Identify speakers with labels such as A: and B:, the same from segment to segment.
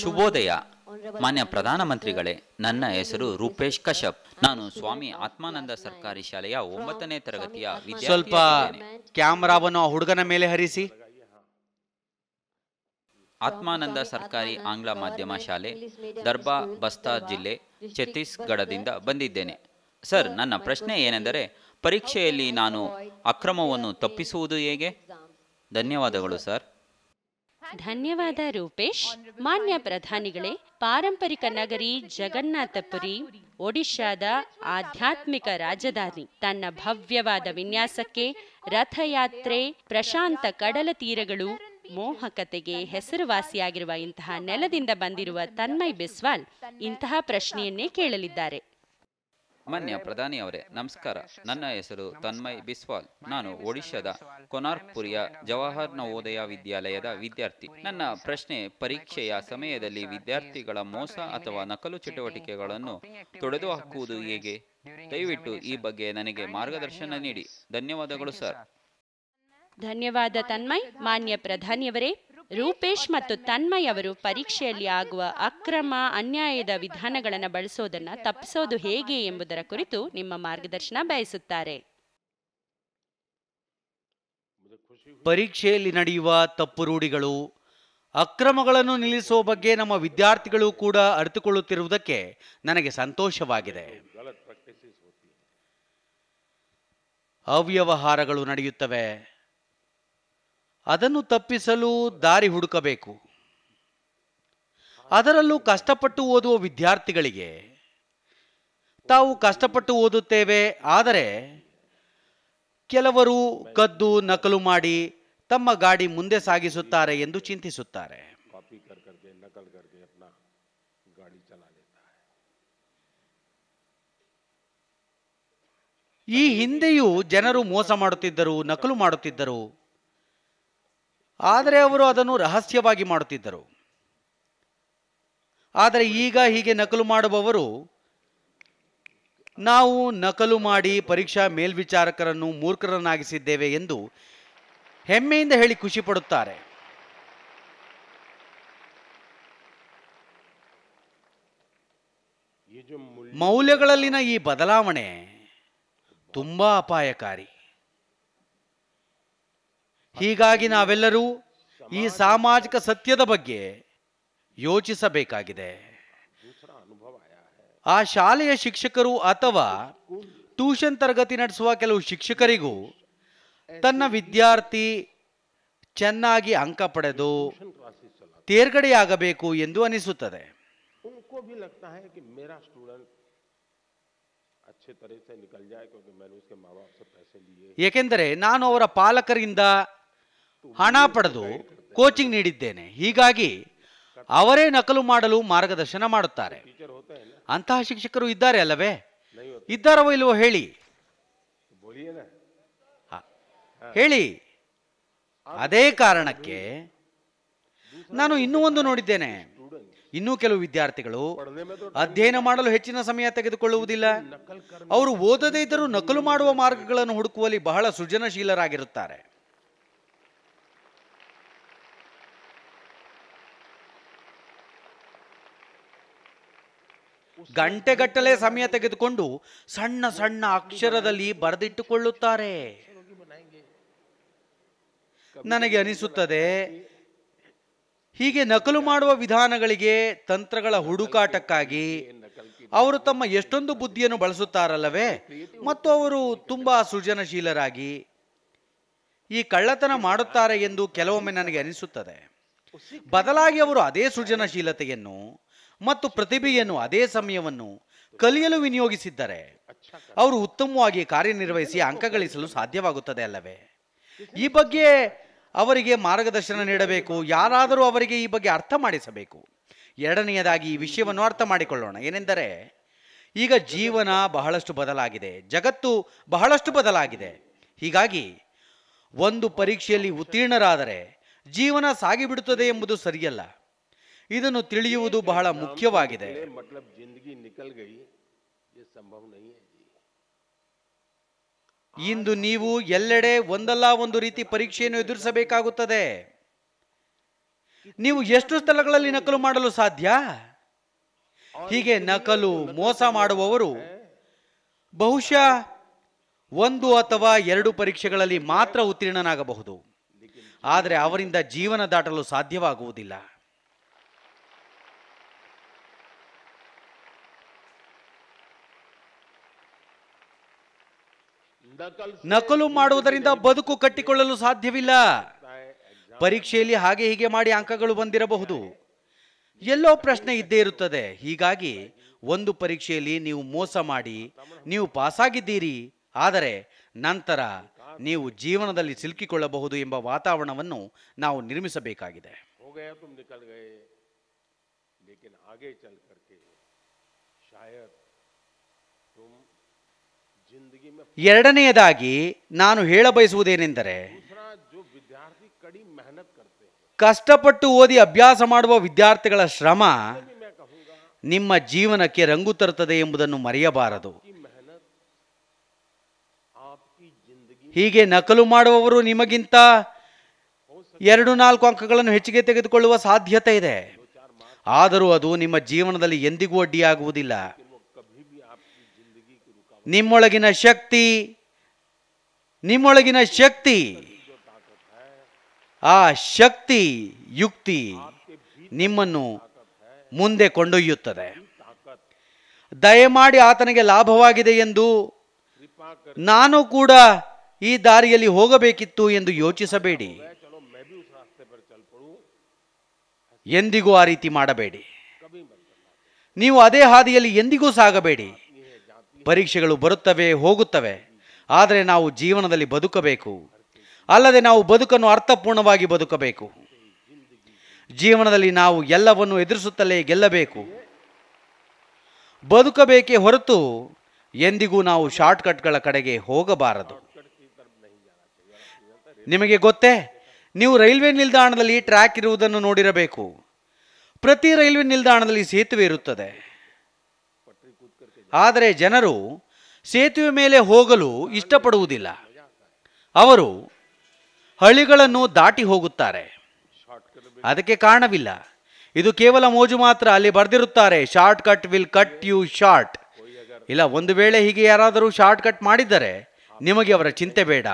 A: ಶುಭೋದಯ ಮಾನ್ಯ ಪ್ರಧಾನಮಂತ್ರಿಗಳೇ ನನ್ನ ಹೆಸರು ರೂಪೇಶ್ ಕಶ್ಯಪ್ ನಾನು ಸ್ವಾಮಿ ಆತ್ಮಾನಂದ ಸರ್ಕಾರಿ ಶಾಲೆಯ ಒಂಬತ್ತನೇ ತರಗತಿಯ ಸ್ವಲ್ಪ
B: ಕ್ಯಾಮರಾವನ್ನು ಹುಡುಗನ ಮೇಲೆ ಹರಿಸಿ
A: ಆತ್ಮಾನಂದ ಸರ್ಕಾರಿ ಆಂಗ್ಲ ಮಾಧ್ಯಮ ಶಾಲೆ ದರ್ಬಾ ಬಸ್ತಾ ಜಿಲ್ಲೆ ಛತ್ತೀಸ್ಗಢದಿಂದ ಬಂದಿದ್ದೇನೆ ಸರ್ ನನ್ನ ಪ್ರಶ್ನೆ ಏನೆಂದರೆ ಪರೀಕ್ಷೆಯಲ್ಲಿ ನಾನು ಅಕ್ರಮವನ್ನು ತಪ್ಪಿಸುವುದು ಹೇಗೆ ಧನ್ಯವಾದಗಳು ಸರ್
B: ಧನ್ಯವಾದ ರೂಪೇಶ್ ಮಾನ್ಯ ಪ್ರಧಾನಿಗಳೇ ಪಾರಂಪರಿಕ ನಗರಿ ಜಗನ್ನಾಥಪುರಿ ಒಡಿಶಾದ ಆಧ್ಯಾತ್ಮಿಕ ರಾಜಧಾನಿ ತನ್ನ ಭವ್ಯವಾದ ವಿನ್ಯಾಸಕ್ಕೆ ರಥಯಾತ್ರೆ ಪ್ರಶಾಂತ ಕಡಲ ತೀರಗಳು ಮೋಹಕತೆಗೆ ಹೆಸರುವಾಸಿಯಾಗಿರುವ ಇಂತಹ ನೆಲದಿಂದ ಬಂದಿರುವ ತನ್ಮಯ್ ಬಿಸ್ವಾಲ್ ಇಂತಹ ಪ್ರಶ್ನೆಯನ್ನೇ ಕೇಳಲಿದ್ದಾರೆ
A: ಮಾನ್ಯ ಪ್ರಧಾನಿ ಅವರೇ ನಮಸ್ಕಾರ ನನ್ನ ಹೆಸರು ತನ್ಮಯ್ ಬಿಸ್ವಾಲ್ ನಾನು ಒಡಿಶಾದ ಕೊನಾರ್ಕ್ಪುರಿಯ ಜವಾಹರ್ ನವೋದಯ ವಿದ್ಯಾಲಯದ ವಿದ್ಯಾರ್ಥಿ ನನ್ನ ಪ್ರಶ್ನೆ ಪರೀಕ್ಷೆಯ ಸಮಯದಲ್ಲಿ ವಿದ್ಯಾರ್ಥಿಗಳ ಮೋಸ ಅಥವಾ ನಕಲು ಚಟುವಟಿಕೆಗಳನ್ನು ತೊಡೆದುಹಾಕುವುದು ಹಾಕುವುದು ಹೇಗೆ ದಯವಿಟ್ಟು ಈ ಬಗ್ಗೆ ನನಗೆ ಮಾರ್ಗದರ್ಶನ ನೀಡಿ ಧನ್ಯವಾದಗಳು ಸರ್
B: ಧನ್ಯವಾದ ತನ್ಮಯ್ ಮಾನ್ಯ ಪ್ರಧಾನಿಯವರೇ ರೂಪೇಶ್ ಮತ್ತು ತನ್ಮಯ್ ಅವರು ಪರೀಕ್ಷೆಯಲ್ಲಿ ಆಗುವ ಅಕ್ರಮ ಅನ್ಯಾಯದ ವಿಧಾನಗಳನ್ನು ಬಳಸೋದನ್ನು ತಪ್ಪಿಸೋದು ಹೇಗೆ ಎಂಬುದರ ಕುರಿತು ನಿಮ್ಮ ಮಾರ್ಗದರ್ಶನ ಬಯಸುತ್ತಾರೆ ಪರೀಕ್ಷೆಯಲ್ಲಿ ನಡೆಯುವ ತಪ್ಪು ರೂಢಿಗಳು ಅಕ್ರಮಗಳನ್ನು ನಿಲ್ಲಿಸುವ ಬಗ್ಗೆ ನಮ್ಮ ವಿದ್ಯಾರ್ಥಿಗಳು ಕೂಡ ಅರಿತುಕೊಳ್ಳುತ್ತಿರುವುದಕ್ಕೆ ನನಗೆ ಸಂತೋಷವಾಗಿದೆ ಅವ್ಯವಹಾರಗಳು ನಡೆಯುತ್ತವೆ ಅದನ್ನು ತಪ್ಪಿಸಲು ದಾರಿ ಹುಡುಕಬೇಕು ಅದರಲ್ಲೂ ಕಷ್ಟಪಟ್ಟು ಓದುವ ವಿದ್ಯಾರ್ಥಿಗಳಿಗೆ ತಾವು ಕಷ್ಟಪಟ್ಟು ಓದುತ್ತೇವೆ ಆದರೆ ಕೆಲವರು ಕದ್ದು ನಕಲು ಮಾಡಿ ತಮ್ಮ ಗಾಡಿ ಮುಂದೆ ಸಾಗಿಸುತ್ತಾರೆ ಎಂದು ಚಿಂತಿಸುತ್ತಾರೆ ಈ ಹಿಂದೆಯೂ ಜನರು ಮೋಸ ಮಾಡುತ್ತಿದ್ದರು ನಕಲು ಮಾಡುತ್ತಿದ್ದರು ಆದರೆ ಅವರು ಅದನ್ನು ರಹಸ್ಯವಾಗಿ ಮಾಡುತ್ತಿದ್ದರು ಆದರೆ ಈಗ ಹೀಗೆ ನಕಲು ಮಾಡುವವರು ನಾವು ನಕಲು ಮಾಡಿ ಪರೀಕ್ಷಾ ಮೇಲ್ವಿಚಾರಕರನ್ನು ಮೂರ್ಖರನ್ನಾಗಿಸಿದ್ದೇವೆ ಎಂದು ಹೆಮ್ಮೆಯಿಂದ ಹೇಳಿ ಖುಷಿ ಪಡುತ್ತಾರೆ ಮೌಲ್ಯಗಳಲ್ಲಿನ ಈ ಬದಲಾವಣೆ ತುಂಬಾ ಅಪಾಯಕಾರಿ ಹೀಗಾಗಿ ನಾವೆಲ್ಲರೂ ಈ ಸಾಮಾಜಿಕ ಸತ್ಯದ ಬಗ್ಗೆ ಯೋಚಿಸಬೇಕಾಗಿದೆ ಆ ಶಾಲೆಯ ಶಿಕ್ಷಕರು ಅಥವಾ ಟ್ಯೂಷನ್ ತರಗತಿ ನಡೆಸುವ ಕೆಲವು ಶಿಕ್ಷಕರಿಗೂ ತನ್ನ ವಿದ್ಯಾರ್ಥಿ ಚೆನ್ನಾಗಿ ಅಂಕ ಪಡೆದು ತೇರ್ಗಡೆಯಾಗಬೇಕು ಎಂದು ಅನಿಸುತ್ತದೆ ಏಕೆಂದರೆ ನಾನು ಅವರ ಪಾಲಕರಿಂದ ಹಣ ಪಡೆದು ಕೋಚಿಂಗ್ ನೀಡಿದ್ದೇನೆ ಹೀಗಾಗಿ ಅವರೇ ನಕಲು ಮಾಡಲು ಮಾರ್ಗದರ್ಶನ ಮಾಡುತ್ತಾರೆ ಅಂತಹ ಶಿಕ್ಷಕರು ಇದ್ದಾರೆ ಅಲ್ಲವೇ ಇದ್ದಾರವೋ ಇಲ್ವೋ ಹೇಳಿ ಹೇಳಿ ಅದೇ ಕಾರಣಕ್ಕೆ ನಾನು ಇನ್ನೂ ಒಂದು ನೋಡಿದ್ದೇನೆ ಇನ್ನೂ ಕೆಲವು ವಿದ್ಯಾರ್ಥಿಗಳು ಅಧ್ಯಯನ ಮಾಡಲು ಹೆಚ್ಚಿನ ಸಮಯ ತೆಗೆದುಕೊಳ್ಳುವುದಿಲ್ಲ ಅವರು ಓದದೇ ಇದ್ದರೂ ನಕಲು ಮಾಡುವ ಮಾರ್ಗಗಳನ್ನು ಹುಡುಕುವಲ್ಲಿ ಬಹಳ ಸೃಜನಶೀಲರಾಗಿರುತ್ತಾರೆ ಗಂಟೆಗಟ್ಟಲೆ ಸಮಯ ತೆಗೆದುಕೊಂಡು ಸಣ್ಣ ಸಣ್ಣ ಅಕ್ಷರದಲ್ಲಿ ಬರೆದಿಟ್ಟುಕೊಳ್ಳುತ್ತಾರೆ ನನಗೆ ಅನಿಸುತ್ತದೆ ಹೀಗೆ ನಕಲು ಮಾಡುವ ವಿಧಾನಗಳಿಗೆ ತಂತ್ರಗಳ ಹುಡುಕಾಟಕ್ಕಾಗಿ ಅವರು ತಮ್ಮ ಎಷ್ಟೊಂದು ಬುದ್ಧಿಯನ್ನು ಬಳಸುತ್ತಾರಲ್ಲವೇ ಮತ್ತು ಅವರು ತುಂಬಾ ಸೃಜನಶೀಲರಾಗಿ ಈ ಕಳ್ಳತನ ಮಾಡುತ್ತಾರೆ ಎಂದು ಕೆಲವೊಮ್ಮೆ ನನಗೆ ಅನಿಸುತ್ತದೆ ಬದಲಾಗಿ ಅವರು ಅದೇ ಸೃಜನಶೀಲತೆಯನ್ನು ಮತ್ತು ಪ್ರತಿಭೆಯನ್ನು ಅದೇ ಸಮಯವನ್ನು ಕಲಿಯಲು ವಿನಿಯೋಗಿಸಿದ್ದರೆ ಅವರು ಉತ್ತಮವಾಗಿ ಕಾರ್ಯನಿರ್ವಹಿಸಿ ಅಂಕ ಗಳಿಸಲು ಸಾಧ್ಯವಾಗುತ್ತದೆ ಅಲ್ಲವೇ ಈ ಬಗ್ಗೆ ಅವರಿಗೆ ಮಾರ್ಗದರ್ಶನ ನೀಡಬೇಕು ಯಾರಾದರೂ ಅವರಿಗೆ ಈ ಬಗ್ಗೆ ಅರ್ಥ ಮಾಡಿಸಬೇಕು ಎರಡನೆಯದಾಗಿ ಈ ವಿಷಯವನ್ನು ಅರ್ಥ ಮಾಡಿಕೊಳ್ಳೋಣ ಏನೆಂದರೆ ಈಗ ಜೀವನ ಬಹಳಷ್ಟು ಬದಲಾಗಿದೆ ಜಗತ್ತು ಬಹಳಷ್ಟು ಬದಲಾಗಿದೆ ಹೀಗಾಗಿ ಒಂದು ಪರೀಕ್ಷೆಯಲ್ಲಿ ಉತ್ತೀರ್ಣರಾದರೆ ಜೀವನ ಸಾಗಿಬಿಡುತ್ತದೆ ಎಂಬುದು ಸರಿಯಲ್ಲ ಇದನ್ನು ತಿಳಿಯುವುದು ಬಹಳ ಮುಖ್ಯವಾಗಿದೆ ಇಂದು ನೀವು ಎಲ್ಲೆಡೆ ಒಂದಲ್ಲ ಒಂದು ರೀತಿ ಪರೀಕ್ಷೆಯನ್ನು ಎದುರಿಸಬೇಕಾಗುತ್ತದೆ ನೀವು ಎಷ್ಟು ಸ್ಥಳಗಳಲ್ಲಿ ನಕಲು ಮಾಡಲು ಸಾಧ್ಯ ಹೀಗೆ ನಕಲು ಮೋಸ ಮಾಡುವವರು ಬಹುಶಃ ಒಂದು ಅಥವಾ ಎರಡು ಪರೀಕ್ಷೆಗಳಲ್ಲಿ ಮಾತ್ರ ಉತ್ತೀರ್ಣನಾಗಬಹುದು ಆದರೆ ಅವರಿಂದ ಜೀವನ ದಾಟಲು ಸಾಧ್ಯವಾಗುವುದಿಲ್ಲ ನಕಲು ಮಾಡುವುದರಿಂದ ಬದುಕು ಕಟ್ಟಿಕೊಳ್ಳಲು ಸಾಧ್ಯವಿಲ್ಲ ಪರೀಕ್ಷೆಯಲ್ಲಿ ಹಾಗೆ ಹೀಗೆ ಮಾಡಿ ಅಂಕಗಳು ಬಂದಿರಬಹುದು ಎಲ್ಲೋ ಪ್ರಶ್ನೆ ಇದ್ದೇ ಇರುತ್ತದೆ ಹೀಗಾಗಿ ಒಂದು ಪರೀಕ್ಷೆಯಲ್ಲಿ ನೀವು ಮೋಸ ಮಾಡಿ ನೀವು ಪಾಸಾಗಿದ್ದೀರಿ ಆದರೆ ನಂತರ ನೀವು ಜೀವನದಲ್ಲಿ ಸಿಲುಕಿಕೊಳ್ಳಬಹುದು ಎಂಬ ವಾತಾವರಣವನ್ನು ನಾವು ನಿರ್ಮಿಸಬೇಕಾಗಿದೆ ಎರಡನೆಯದಾಗಿ ನಾನು ಹೇಳಬಯಸುವುದೇನೆಂದರೆ ಕಷ್ಟಪಟ್ಟು ಓದಿ ಅಭ್ಯಾಸ ಮಾಡುವ ವಿದ್ಯಾರ್ಥಿಗಳ ಶ್ರಮ ನಿಮ್ಮ ಜೀವನಕ್ಕೆ ರಂಗು ತರುತ್ತದೆ ಎಂಬುದನ್ನು ಮರೆಯಬಾರದು ಹೀಗೆ ನಕಲು ಮಾಡುವವರು ನಿಮಗಿಂತ ಎರಡು ನಾಲ್ಕು ಅಂಕಗಳನ್ನು ಹೆಚ್ಚಿಗೆ ತೆಗೆದುಕೊಳ್ಳುವ ಸಾಧ್ಯತೆ ಇದೆ ಆದರೂ ಅದು ನಿಮ್ಮ ಜೀವನದಲ್ಲಿ ಎಂದಿಗೂ ಅಡ್ಡಿಯಾಗುವುದಿಲ್ಲ ನಿಮ್ಮೊಳಗಿನ ಶಕ್ತಿ ನಿಮ್ಮೊಳಗಿನ ಶಕ್ತಿ ಆ ಶಕ್ತಿ ಯುಕ್ತಿ ನಿಮ್ಮನ್ನು ಮುಂದೆ ಕೊಂಡೊಯ್ಯುತ್ತದೆ ದಯಮಾಡಿ ಆತನಿಗೆ ಲಾಭವಾಗಿದೆ ಎಂದು ನಾನು ಕೂಡ ಈ ದಾರಿಯಲ್ಲಿ ಹೋಗಬೇಕಿತ್ತು ಎಂದು ಯೋಚಿಸಬೇಡಿ ಎಂದಿಗೂ ಆ ರೀತಿ ಮಾಡಬೇಡಿ ನೀವು ಅದೇ ಹಾದಿಯಲ್ಲಿ ಎಂದಿಗೂ ಸಾಗಬೇಡಿ ಪರೀಕ್ಷೆಗಳು ಬರುತ್ತವೆ ಹೋಗುತ್ತವೆ ಆದರೆ ನಾವು ಜೀವನದಲ್ಲಿ ಬದುಕಬೇಕು ಅಲ್ಲದೆ ನಾವು ಬದುಕನ್ನು ಅರ್ಥಪೂರ್ಣವಾಗಿ ಬದುಕಬೇಕು ಜೀವನದಲ್ಲಿ ನಾವು ಎಲ್ಲವನ್ನು ಎದುರಿಸುತ್ತಲೇ ಗೆಲ್ಲಬೇಕು ಬದುಕಬೇಕೇ ಹೊರತು ಎಂದಿಗೂ ನಾವು ಶಾರ್ಟ್ಕಟ್ಗಳ ಕಡೆಗೆ ಹೋಗಬಾರದು ನಿಮಗೆ ಗೊತ್ತೇ ನೀವು ರೈಲ್ವೆ ನಿಲ್ದಾಣದಲ್ಲಿ ಟ್ರ್ಯಾಕ್ ಇರುವುದನ್ನು ನೋಡಿರಬೇಕು ಪ್ರತಿ ರೈಲ್ವೆ ನಿಲ್ದಾಣದಲ್ಲಿ ಸೇತುವೆ ಇರುತ್ತದೆ ಆದರೆ ಜನರು ಸೇತುವೆ ಮೇಲೆ ಹೋಗಲು ಇಷ್ಟಪಡುವುದಿಲ್ಲ ಅವರು ಹಳಿಗಳನ್ನು ದಾಟಿ ಹೋಗುತ್ತಾರೆ ಅದಕ್ಕೆ ಕಾರಣವಿಲ್ಲ ಇದು ಕೇವಲ ಮೋಜು ಮಾತ್ರ ಅಲ್ಲಿ ಬರೆದಿರುತ್ತಾರೆ shortcut will cut you short ಇಲ್ಲ ಒಂದು ವೇಳೆ ಹೀಗೆ ಯಾರಾದರೂ ಶಾರ್ಟ್ ಕಟ್ ಮಾಡಿದ್ದರೆ ನಿಮಗೆ ಅವರ ಚಿಂತೆ ಬೇಡ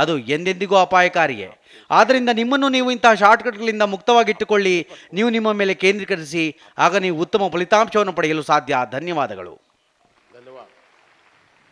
B: ಅದು ಎಂದೆಂದಿಗೂ ಅಪಾಯಕಾರಿಯೇ ಆದ್ದರಿಂದ ನಿಮ್ಮನ್ನು ನೀವು ಇಂತಹ ಶಾರ್ಟ್ಕಟ್ಗಳಿಂದ ಮುಕ್ತವಾಗಿಟ್ಟುಕೊಳ್ಳಿ ನೀವು ನಿಮ್ಮ ಮೇಲೆ ಕೇಂದ್ರೀಕರಿಸಿ ಆಗ ನೀವು ಉತ್ತಮ ಫಲಿತಾಂಶವನ್ನು ಪಡೆಯಲು ಸಾಧ್ಯ ಧನ್ಯವಾದಗಳು